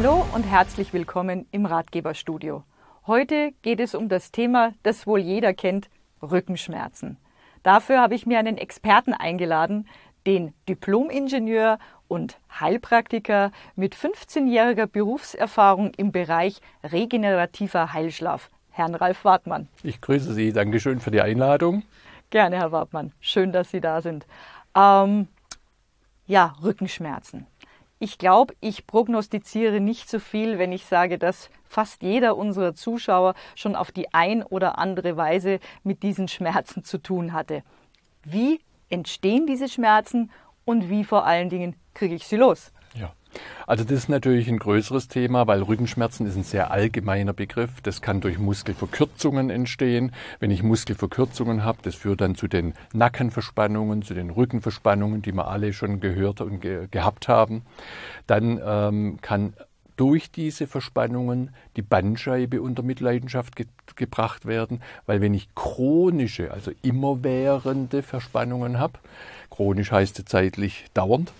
Hallo und herzlich willkommen im Ratgeberstudio. Heute geht es um das Thema, das wohl jeder kennt, Rückenschmerzen. Dafür habe ich mir einen Experten eingeladen, den Diplomingenieur und Heilpraktiker mit 15-jähriger Berufserfahrung im Bereich regenerativer Heilschlaf, Herrn Ralf Wartmann. Ich grüße Sie, Dankeschön für die Einladung. Gerne, Herr Wartmann, schön, dass Sie da sind. Ähm, ja, Rückenschmerzen. Ich glaube, ich prognostiziere nicht so viel, wenn ich sage, dass fast jeder unserer Zuschauer schon auf die ein oder andere Weise mit diesen Schmerzen zu tun hatte. Wie entstehen diese Schmerzen und wie vor allen Dingen kriege ich sie los? Also das ist natürlich ein größeres Thema, weil Rückenschmerzen ist ein sehr allgemeiner Begriff. Das kann durch Muskelverkürzungen entstehen. Wenn ich Muskelverkürzungen habe, das führt dann zu den Nackenverspannungen, zu den Rückenverspannungen, die wir alle schon gehört und ge gehabt haben. Dann ähm, kann durch diese Verspannungen die Bandscheibe unter Mitleidenschaft ge gebracht werden, weil wenn ich chronische, also immerwährende Verspannungen habe, chronisch heißt es zeitlich dauernd,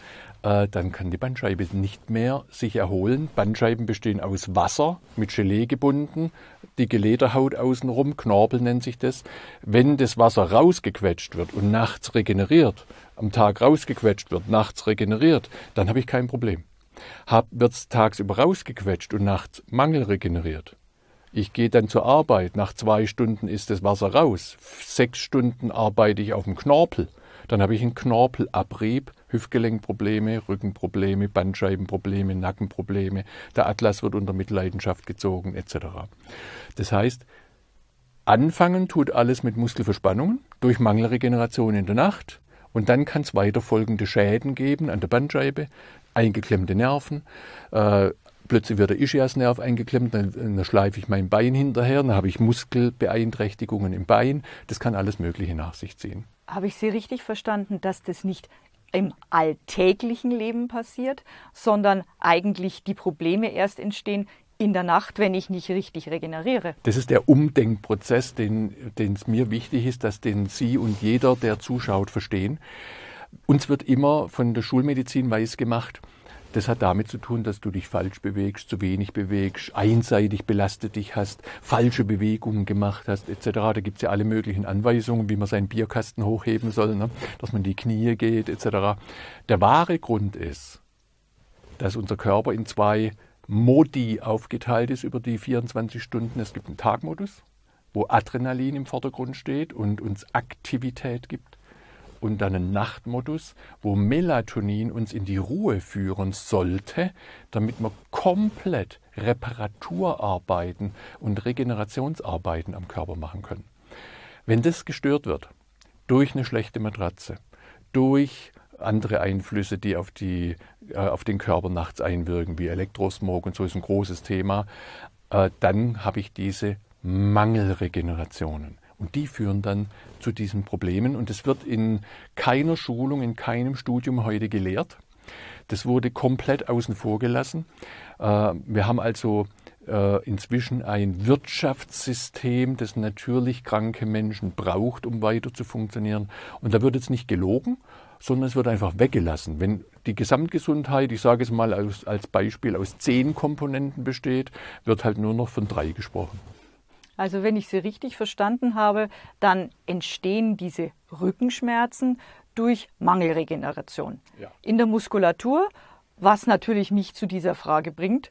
äh, dann kann die Bandscheibe nicht mehr sich erholen. Bandscheiben bestehen aus Wasser, mit Gelee gebunden, die Gelederhaut außenrum, Knorpel nennt sich das. Wenn das Wasser rausgequetscht wird und nachts regeneriert, am Tag rausgequetscht wird, nachts regeneriert, dann habe ich kein Problem. Wird es tagsüber rausgequetscht und nachts mangelregeneriert? ich gehe dann zur Arbeit. Nach zwei Stunden ist das Wasser raus. Sechs Stunden arbeite ich auf dem Knorpel. Dann habe ich einen Knorpelabrieb, Hüftgelenkprobleme, Rückenprobleme, Bandscheibenprobleme, Nackenprobleme. Der Atlas wird unter Mitleidenschaft gezogen etc. Das heißt, anfangen tut alles mit Muskelverspannungen durch Mangelregeneration in der Nacht. Und dann kann es weiterfolgende Schäden geben an der Bandscheibe, eingeklemmte Nerven, äh, plötzlich wird der Ischiasnerv eingeklemmt, dann, dann schleife ich mein Bein hinterher, dann habe ich Muskelbeeinträchtigungen im Bein. Das kann alles Mögliche nach sich ziehen habe ich Sie richtig verstanden, dass das nicht im alltäglichen Leben passiert, sondern eigentlich die Probleme erst entstehen in der Nacht, wenn ich nicht richtig regeneriere. Das ist der Umdenkprozess, den es mir wichtig ist, dass den Sie und jeder, der zuschaut, verstehen. Uns wird immer von der Schulmedizin weiß gemacht, das hat damit zu tun, dass du dich falsch bewegst, zu wenig bewegst, einseitig belastet dich hast, falsche Bewegungen gemacht hast, etc. Da gibt es ja alle möglichen Anweisungen, wie man seinen Bierkasten hochheben soll, ne? dass man die Knie geht, etc. Der wahre Grund ist, dass unser Körper in zwei Modi aufgeteilt ist über die 24 Stunden. Es gibt einen Tagmodus, wo Adrenalin im Vordergrund steht und uns Aktivität gibt und dann einen Nachtmodus, wo Melatonin uns in die Ruhe führen sollte, damit wir komplett Reparaturarbeiten und Regenerationsarbeiten am Körper machen können. Wenn das gestört wird durch eine schlechte Matratze, durch andere Einflüsse, die auf, die, äh, auf den Körper nachts einwirken, wie Elektrosmog und so ist ein großes Thema, äh, dann habe ich diese Mangelregenerationen. Und die führen dann zu diesen Problemen. Und es wird in keiner Schulung, in keinem Studium heute gelehrt. Das wurde komplett außen vor gelassen. Äh, wir haben also äh, inzwischen ein Wirtschaftssystem, das natürlich kranke Menschen braucht, um weiter zu funktionieren. Und da wird jetzt nicht gelogen, sondern es wird einfach weggelassen. Wenn die Gesamtgesundheit, ich sage es mal als, als Beispiel, aus zehn Komponenten besteht, wird halt nur noch von drei gesprochen. Also wenn ich Sie richtig verstanden habe, dann entstehen diese Rückenschmerzen durch Mangelregeneration ja. in der Muskulatur, was natürlich mich zu dieser Frage bringt,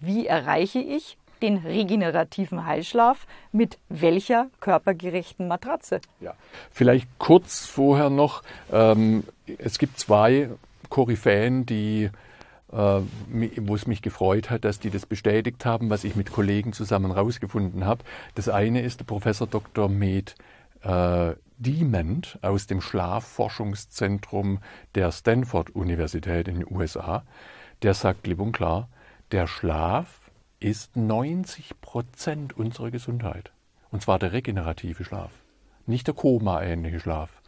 wie erreiche ich den regenerativen Heilschlaf mit welcher körpergerechten Matratze? Ja, vielleicht kurz vorher noch, ähm, es gibt zwei Koryphäen, die äh, wo es mich gefreut hat, dass die das bestätigt haben, was ich mit Kollegen zusammen rausgefunden habe. Das eine ist der Professor Dr. Med äh, Diamond aus dem Schlafforschungszentrum der Stanford-Universität in den USA. Der sagt klipp und klar, der Schlaf ist 90 Prozent unserer Gesundheit. Und zwar der regenerative Schlaf, nicht der Koma-ähnliche Schlaf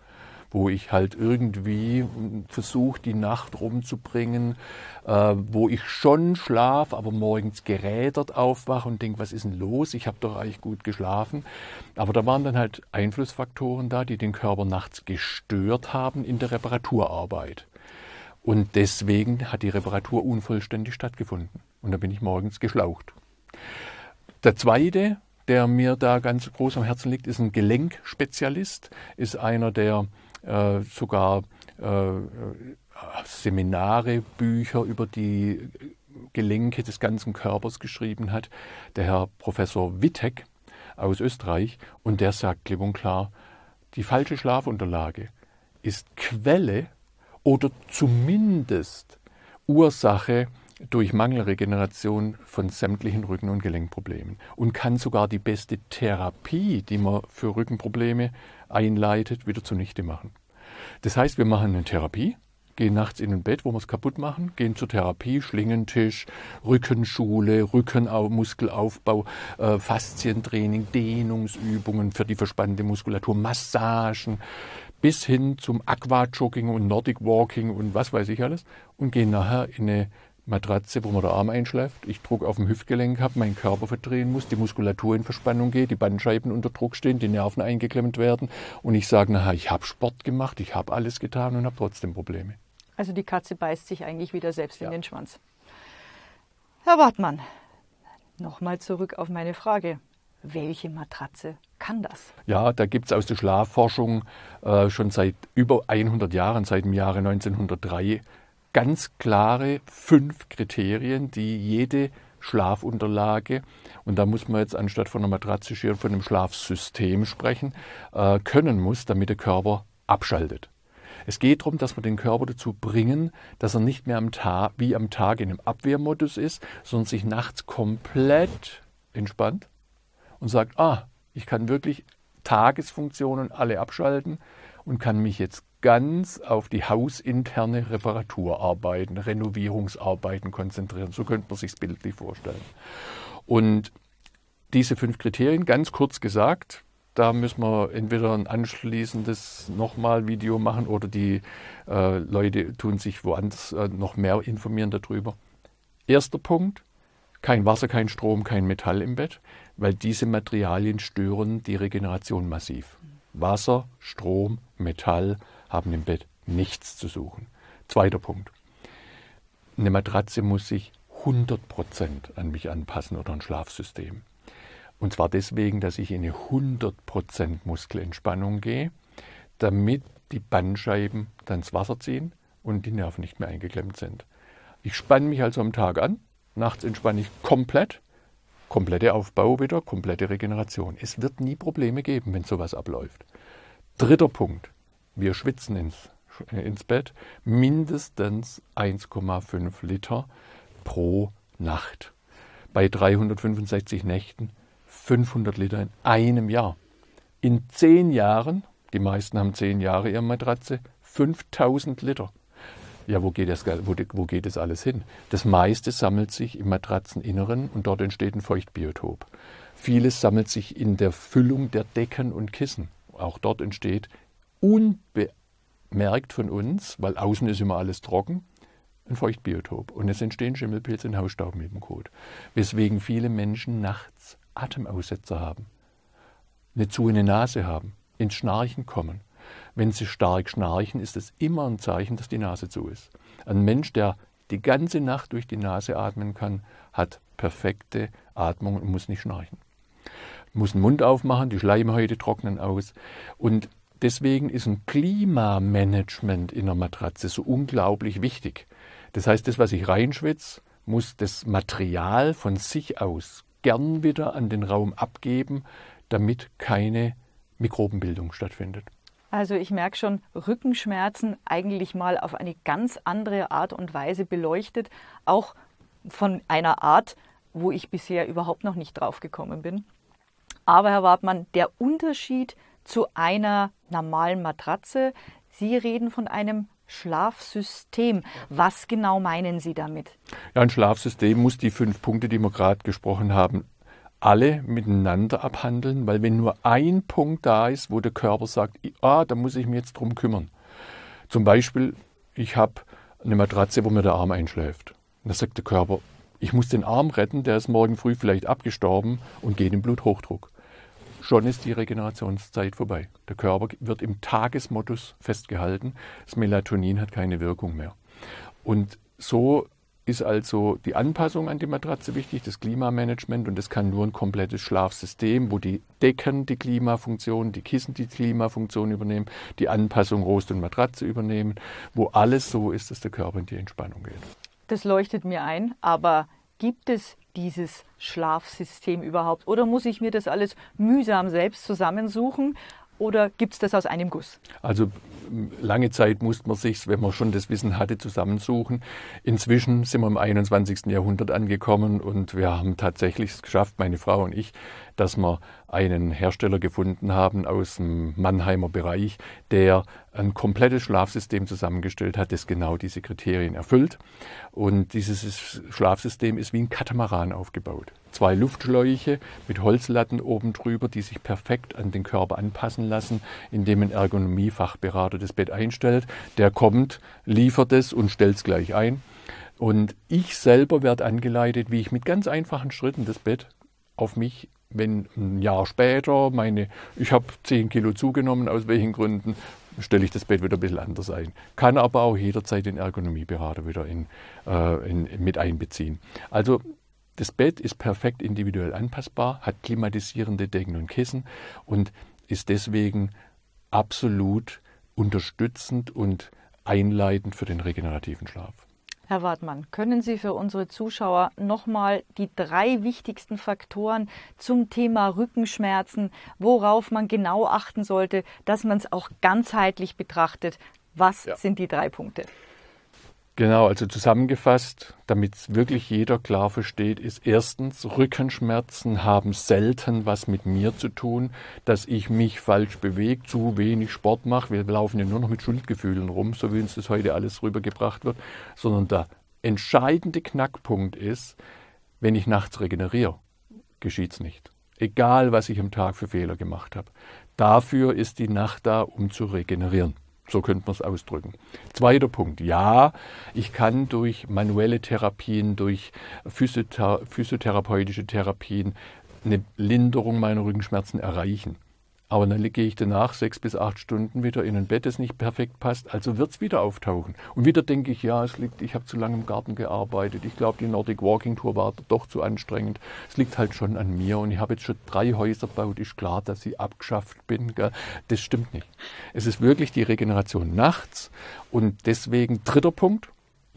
wo ich halt irgendwie hm, versuche, die Nacht rumzubringen, äh, wo ich schon schlaf, aber morgens gerädert aufwache und denke, was ist denn los? Ich habe doch eigentlich gut geschlafen. Aber da waren dann halt Einflussfaktoren da, die den Körper nachts gestört haben in der Reparaturarbeit. Und deswegen hat die Reparatur unvollständig stattgefunden. Und da bin ich morgens geschlaucht. Der zweite, der mir da ganz groß am Herzen liegt, ist ein Gelenkspezialist, ist einer, der äh, sogar äh, Seminare, Bücher über die Gelenke des ganzen Körpers geschrieben hat, der Herr Professor Wittek aus Österreich. Und der sagt klipp und klar, die falsche Schlafunterlage ist Quelle oder zumindest Ursache durch Mangelregeneration von sämtlichen Rücken- und Gelenkproblemen und kann sogar die beste Therapie, die man für Rückenprobleme einleitet, wieder zunichte machen. Das heißt, wir machen eine Therapie, gehen nachts in ein Bett, wo wir es kaputt machen, gehen zur Therapie, Schlingentisch, Rückenschule, Rückenmuskelaufbau, äh, Faszientraining, Dehnungsübungen für die verspannte Muskulatur, Massagen bis hin zum Aquajogging und Nordic Walking und was weiß ich alles und gehen nachher in eine Matratze, wo man der Arm einschläft. Ich Druck auf dem Hüftgelenk habe, meinen Körper verdrehen muss, die Muskulatur in Verspannung geht, die Bandscheiben unter Druck stehen, die Nerven eingeklemmt werden. Und ich sage, naja, ich habe Sport gemacht, ich habe alles getan und habe trotzdem Probleme. Also die Katze beißt sich eigentlich wieder selbst ja. in den Schwanz. Herr Wartmann, nochmal zurück auf meine Frage. Welche Matratze kann das? Ja, da gibt es aus der Schlafforschung äh, schon seit über 100 Jahren, seit dem Jahre 1903, ganz klare fünf Kriterien, die jede Schlafunterlage, und da muss man jetzt anstatt von einer Matratze hier von einem Schlafsystem sprechen, äh, können muss, damit der Körper abschaltet. Es geht darum, dass wir den Körper dazu bringen, dass er nicht mehr am Tag, wie am Tag in einem Abwehrmodus ist, sondern sich nachts komplett entspannt und sagt, ah, ich kann wirklich Tagesfunktionen alle abschalten und kann mich jetzt ganz auf die hausinterne Reparaturarbeiten, Renovierungsarbeiten konzentrieren. So könnte man sich es bildlich vorstellen. Und diese fünf Kriterien, ganz kurz gesagt, da müssen wir entweder ein anschließendes nochmal Video machen oder die äh, Leute tun sich woanders äh, noch mehr informieren darüber. Erster Punkt, kein Wasser, kein Strom, kein Metall im Bett, weil diese Materialien stören die Regeneration massiv. Wasser, Strom, Metall, haben im Bett nichts zu suchen. Zweiter Punkt. Eine Matratze muss sich 100% an mich anpassen oder ein Schlafsystem. Und zwar deswegen, dass ich in eine 100% Muskelentspannung gehe, damit die Bandscheiben dann ins Wasser ziehen und die Nerven nicht mehr eingeklemmt sind. Ich spanne mich also am Tag an, nachts entspanne ich komplett, komplette Aufbau wieder, komplette Regeneration. Es wird nie Probleme geben, wenn sowas abläuft. Dritter Punkt wir schwitzen ins, ins Bett, mindestens 1,5 Liter pro Nacht. Bei 365 Nächten 500 Liter in einem Jahr. In zehn Jahren, die meisten haben zehn Jahre ihre Matratze, 5000 Liter. Ja, wo geht, das, wo, wo geht das alles hin? Das meiste sammelt sich im Matratzeninneren und dort entsteht ein Feuchtbiotop. Vieles sammelt sich in der Füllung der Decken und Kissen. Auch dort entsteht unbemerkt von uns, weil außen ist immer alles trocken, ein Feuchtbiotop. Und es entstehen Schimmelpilze in mit dem Kot. weswegen viele Menschen nachts Atemaussetzer haben, eine zu in zuhende Nase haben, ins Schnarchen kommen. Wenn sie stark schnarchen, ist es immer ein Zeichen, dass die Nase zu ist. Ein Mensch, der die ganze Nacht durch die Nase atmen kann, hat perfekte Atmung und muss nicht schnarchen. Muss den Mund aufmachen, die Schleimhäute trocknen aus. Und Deswegen ist ein Klimamanagement in der Matratze so unglaublich wichtig. Das heißt, das, was ich reinschwitze, muss das Material von sich aus gern wieder an den Raum abgeben, damit keine Mikrobenbildung stattfindet. Also ich merke schon, Rückenschmerzen eigentlich mal auf eine ganz andere Art und Weise beleuchtet, auch von einer Art, wo ich bisher überhaupt noch nicht drauf gekommen bin. Aber Herr Wartmann, der Unterschied zu einer normalen Matratze. Sie reden von einem Schlafsystem. Was genau meinen Sie damit? Ja, ein Schlafsystem muss die fünf Punkte, die wir gerade gesprochen haben, alle miteinander abhandeln, weil wenn nur ein Punkt da ist, wo der Körper sagt, ah, da muss ich mich jetzt drum kümmern. Zum Beispiel, ich habe eine Matratze, wo mir der Arm einschläft. da sagt der Körper, ich muss den Arm retten, der ist morgen früh vielleicht abgestorben und geht im Bluthochdruck schon ist die Regenerationszeit vorbei. Der Körper wird im Tagesmodus festgehalten. Das Melatonin hat keine Wirkung mehr. Und so ist also die Anpassung an die Matratze wichtig, das Klimamanagement und es kann nur ein komplettes Schlafsystem, wo die Decken die Klimafunktion, die Kissen die Klimafunktion übernehmen, die Anpassung Rost und Matratze übernehmen, wo alles so ist, dass der Körper in die Entspannung geht. Das leuchtet mir ein, aber gibt es dieses Schlafsystem überhaupt? Oder muss ich mir das alles mühsam selbst zusammensuchen? Oder gibt es das aus einem Guss? Also lange Zeit musste man sich, wenn man schon das Wissen hatte, zusammensuchen. Inzwischen sind wir im 21. Jahrhundert angekommen und wir haben tatsächlich es geschafft, meine Frau und ich, dass wir einen Hersteller gefunden haben aus dem Mannheimer Bereich, der ein komplettes Schlafsystem zusammengestellt hat, das genau diese Kriterien erfüllt. Und dieses Schlafsystem ist wie ein Katamaran aufgebaut. Zwei Luftschläuche mit Holzlatten oben drüber, die sich perfekt an den Körper anpassen lassen, indem ein Ergonomiefachberater oder das Bett einstellt, der kommt, liefert es und stellt es gleich ein. Und ich selber werde angeleitet, wie ich mit ganz einfachen Schritten das Bett auf mich, wenn ein Jahr später meine, ich habe 10 Kilo zugenommen, aus welchen Gründen, stelle ich das Bett wieder ein bisschen anders ein. Kann aber auch jederzeit den Ergonomieberater wieder in, äh, in, mit einbeziehen. Also das Bett ist perfekt individuell anpassbar, hat klimatisierende Decken und Kissen und ist deswegen absolut unterstützend und einleitend für den regenerativen Schlaf. Herr Wartmann, können Sie für unsere Zuschauer nochmal die drei wichtigsten Faktoren zum Thema Rückenschmerzen, worauf man genau achten sollte, dass man es auch ganzheitlich betrachtet? Was ja. sind die drei Punkte? Genau, also zusammengefasst, damit es wirklich jeder klar versteht, ist erstens, Rückenschmerzen haben selten was mit mir zu tun, dass ich mich falsch bewege, zu wenig Sport mache. Wir laufen ja nur noch mit Schuldgefühlen rum, so wie uns das heute alles rübergebracht wird, sondern der entscheidende Knackpunkt ist, wenn ich nachts regeneriere, geschieht es nicht. Egal, was ich am Tag für Fehler gemacht habe. Dafür ist die Nacht da, um zu regenerieren. So könnte man es ausdrücken. Zweiter Punkt. Ja, ich kann durch manuelle Therapien, durch physiothera physiotherapeutische Therapien eine Linderung meiner Rückenschmerzen erreichen. Aber dann gehe ich danach sechs bis acht Stunden wieder in ein Bett, das nicht perfekt passt. Also wird es wieder auftauchen. Und wieder denke ich, ja, es liegt, ich habe zu lange im Garten gearbeitet. Ich glaube, die Nordic Walking Tour war doch zu anstrengend. Es liegt halt schon an mir. Und ich habe jetzt schon drei Häuser gebaut. Ist klar, dass ich abgeschafft bin. Gell? Das stimmt nicht. Es ist wirklich die Regeneration nachts. Und deswegen dritter Punkt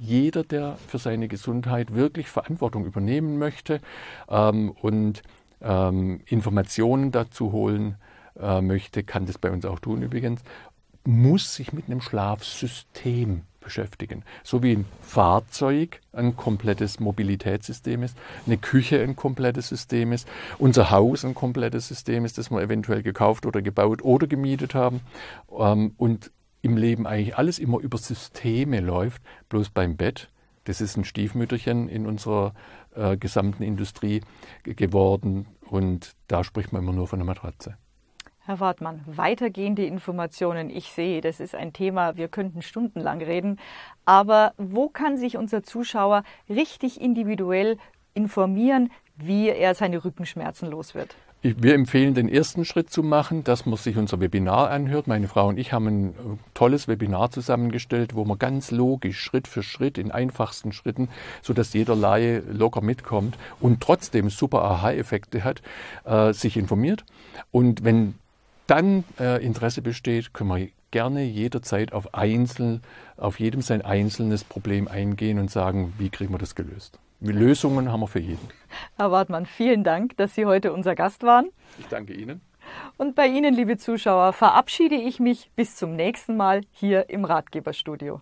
jeder, der für seine Gesundheit wirklich Verantwortung übernehmen möchte ähm, und ähm, Informationen dazu holen, äh, möchte, kann das bei uns auch tun übrigens, muss sich mit einem Schlafsystem beschäftigen. So wie ein Fahrzeug ein komplettes Mobilitätssystem ist, eine Küche ein komplettes System ist, unser Haus ein komplettes System ist, das wir eventuell gekauft oder gebaut oder gemietet haben ähm, und im Leben eigentlich alles immer über Systeme läuft, bloß beim Bett. Das ist ein Stiefmütterchen in unserer äh, gesamten Industrie geworden und da spricht man immer nur von einer Matratze. Herr Wartmann, weitergehende Informationen. Ich sehe, das ist ein Thema, wir könnten stundenlang reden. Aber wo kann sich unser Zuschauer richtig individuell informieren, wie er seine Rückenschmerzen los wird? wir empfehlen, den ersten Schritt zu machen, dass man sich unser Webinar anhört. Meine Frau und ich haben ein äh, tolles Webinar zusammengestellt, wo man ganz logisch, Schritt für Schritt, in einfachsten Schritten, sodass jeder Laie locker mitkommt und trotzdem super Aha-Effekte hat, äh, sich informiert. Und wenn dann äh, Interesse besteht, können wir gerne jederzeit auf einzeln, auf jedem sein einzelnes Problem eingehen und sagen, wie kriegen wir das gelöst. Lösungen haben wir für jeden. Herr Wartmann, vielen Dank, dass Sie heute unser Gast waren. Ich danke Ihnen. Und bei Ihnen, liebe Zuschauer, verabschiede ich mich bis zum nächsten Mal hier im Ratgeberstudio.